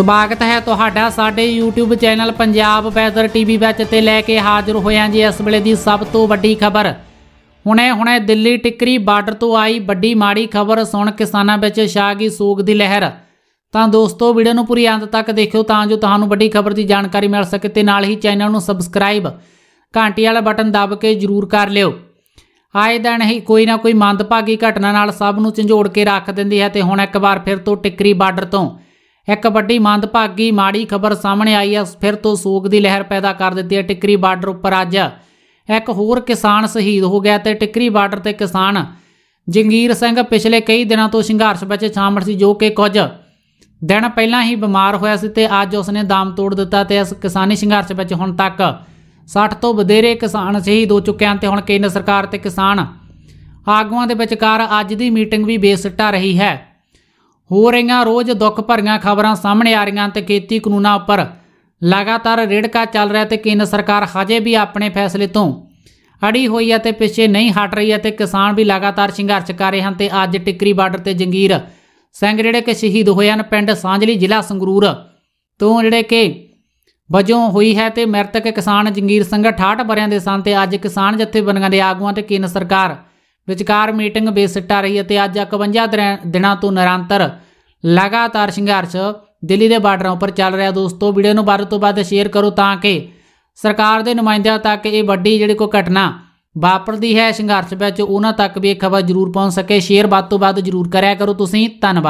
ਸਵਾਗਤ ਹੈ ਤੁਹਾਡਾ ਸਾਡੇ YouTube channel Punjab weather TV ਵਿੱਚ ਤੇ ਲੈ ਕੇ ਹਾਜ਼ਰ ਹੋਇਆ ਜੀ ਇਸ ਵੇਲੇ ਦੀ ਸਭ ਤੋਂ ਵੱਡੀ ਖਬਰ ਹੁਣੇ ਹੁਣੇ ਦਿੱਲੀ ਟਿੱਕਰੀ ਬਾਰਡਰ ਤੋਂ ਆਈ ਵੱਡੀ ਮਾੜੀ ਖਬਰ ਸੁਣ ਕਿਸਾਨਾਂ ਵਿੱਚ ਛਾ ਗਈ ਸੋਗ ਦੀ ਲਹਿਰ ਤਾਂ ਦੋਸਤੋ ਵੀਡੀਓ ਨੂੰ ਪੂਰੀ ਅੰਤ ਤੱਕ ਦੇਖਿਓ ਤਾਂ ਜੋ ਤੁਹਾਨੂੰ ਵੱਡੀ ਖਬਰ ਦੀ ਜਾਣਕਾਰੀ ਮਿਲ ਸਕੇ ਤੇ ਨਾਲ ਹੀ ਚੈਨਲ ਨੂੰ ਸਬਸਕ੍ਰਾਈਬ ਘੰਟੀ ਵਾਲਾ ਬਟਨ ਦਬ ਕੇ ਜਰੂਰ ਕਰ ਲਿਓ ਆਏ ਦਿਨ ਹੀ ਕੋਈ ਨਾ ਕੋਈ ਮੰਦਭਾਗੀ ਘਟਨਾ ਨਾਲ ਸਭ ਨੂੰ ਝੰਜੋੜ ਕੇ ਰੱਖ ਦਿੰਦੀ ਹੈ ਤੇ ਹੁਣ ਇੱਕ ਵਾਰ ਫਿਰ ਤੋਂ ਟਿੱਕਰੀ ਬਾਰਡਰ ਤੋਂ ਇੱਕ ਵੱਡੀ ਮੰਦਭਾਗੀ ਮਾੜੀ ਖਬਰ ਸਾਹਮਣੇ ਆਈ ਹੈ ਫਿਰ ਤੋਂ ਸੋਗ ਦੀ ਲਹਿਰ ਪੈਦਾ ਕਰ ਦਿੱਤੀ ਹੈ ਟਿੱਕਰੀ ਬਾਰਡਰ ਉੱਪਰ ਅੱਜ ਇੱਕ ਹੋਰ ਕਿਸਾਨ ਸ਼ਹੀਦ ਹੋ ਗਿਆ ਤੇ ਟਿੱਕਰੀ ਬਾਰਡਰ ਤੇ ਕਿਸਾਨ ਜੰਗੀਰ ਸਿੰਘ ਪਿਛਲੇ ਕਈ ਦਿਨਾਂ ਤੋਂ ਸੰਘਰਸ਼ ਵਿੱਚ ਸ਼ਾਮਲ ਸੀ ਜੋ ਕਿ ਕੁਝ ਦਿਨ ਪਹਿਲਾਂ ਹੀ ਬਿਮਾਰ ਹੋਇਆ ਸੀ ਤੇ ਅੱਜ ਉਸਨੇ ਦਮ ਤੋੜ ਦਿੱਤਾ ਤੇ ਇਸ ਕਿਸਾਨੀ ਸੰਘਰਸ਼ ਵਿੱਚ ਹੁਣ ਤੱਕ 60 ਤੋਂ ਵਧੇਰੇ ਕਿਸਾਨ ਸ਼ਹੀਦ ਹੋ ਚੁੱਕੇ ਹਨ ਤੇ ਹੁਣ ਕੇਂਦਰ ਸਰਕਾਰ ਤੇ ਕਿਸਾਨ ਆਗੂਆਂ ਦੇ ਵਿਚਕਾਰ ਅੱਜ ਦੀ ਮੀਟਿੰਗ ਵੀ ਬੇਸਿੱਟਾ ਰਹੀ ਹੈ ਹੋ ਰਹੀਆਂ ਰੋਜ਼ ਦੁੱਖ ਭਰੀਆਂ ਖਬਰਾਂ ਸਾਹਮਣੇ ਆ ਰਹੀਆਂ ਤੇ ਖੇਤੀ ਕਾਨੂੰਨਾਂ ਉੱਪਰ ਲਗਾਤਾਰ ਰੇੜਕਾ ਚੱਲ ਰਿਹਾ ਤੇ ਕੇਂਦਰ ਸਰਕਾਰ ਹਜੇ ਵੀ ਆਪਣੇ ਫੈਸਲੇ ਤੋਂ ਅੜੀ ਹੋਈ ਹੈ ਤੇ ਪਿੱਛੇ ਨਹੀਂ ਹਟ ਰਹੀ ਹੈ ਤੇ ਕਿਸਾਨ ਵੀ ਲਗਾਤਾਰ ਸੰਘਰਸ਼ ਕਰ ਰਹੇ ਹਨ ਤੇ ਅੱਜ ਟਿੱਕਰੀ ਬਾਰਡਰ ਤੇ ਜੰਗੀਰ ਸਿੰਘ ਜਿਹੜੇ ਕਿ ਸ਼ਹੀਦ ਹੋਏ ਹਨ ਪਿੰਡ ਸਾਂਝਲੀ ਜ਼ਿਲ੍ਹਾ ਸੰਗਰੂਰ ਤੋਂ ਜਿਹੜੇ ਕਿ ਵਜੋਂ ਹੋਈ ਹੈ ਤੇ ਮ੍ਰਿਤਕ ਕਿਸਾਨ ਜੰਗੀਰ ਸਿੰਘ 68 ਬਰਿਆਂ ਦੇ ਸਨ ਤੇ ਅੱਜ ਕਿਸਾਨ ਜਥੇਬੰਦੀਆਂ ਦੇ ਆਗੂਆਂ ਤੇ ਕੇਂਦਰ ਸਰਕਾਰ ਵਿਚਕਾਰ ਮੀਟਿੰਗ ਬੇਸਿੱਟਾ ਰਹੀ ਅਤੇ ਅੱਜ 51 ਦਿਨਾਂ ਤੋਂ ਨਿਰੰਤਰ ਲਗਾਤਾਰ ਸੰਘਰਸ਼ ਦਿੱਲੀ ਦੇ ਬਾਰਡਰਾਂ ਉੱਪਰ ਚੱਲ ਰਿਹਾ ਦੋਸਤੋ ਵੀਡੀਓ ਨੂੰ ਬਾਰੇ ਤੋਂ ਬਾਅਦ ਸ਼ੇਅਰ ਕਰੋ ਤਾਂ ਕਿ ਸਰਕਾਰ ਦੇ ਨੁਮਾਇੰਦਿਆਂ ਤੱਕ ਇਹ ਵੱਡੀ ਜਿਹੜੀ ਕੋਈ ਘਟਨਾ ਵਾਪਰਦੀ ਹੈ ਸੰਘਰਸ਼ ਵਿੱਚ ਉਹਨਾਂ ਤੱਕ ਵੀ ਇਹ ਖਬਰ ਜ਼ਰੂਰ ਪਹੁੰਚ ਸਕੇ ਸ਼ੇਅਰ ਬਾਤ ਤੋਂ ਬਾਅਦ ਜ਼ਰੂਰ ਕਰਿਆ ਕਰੋ ਤੁਸੀਂ ਧੰਨਵਾਦ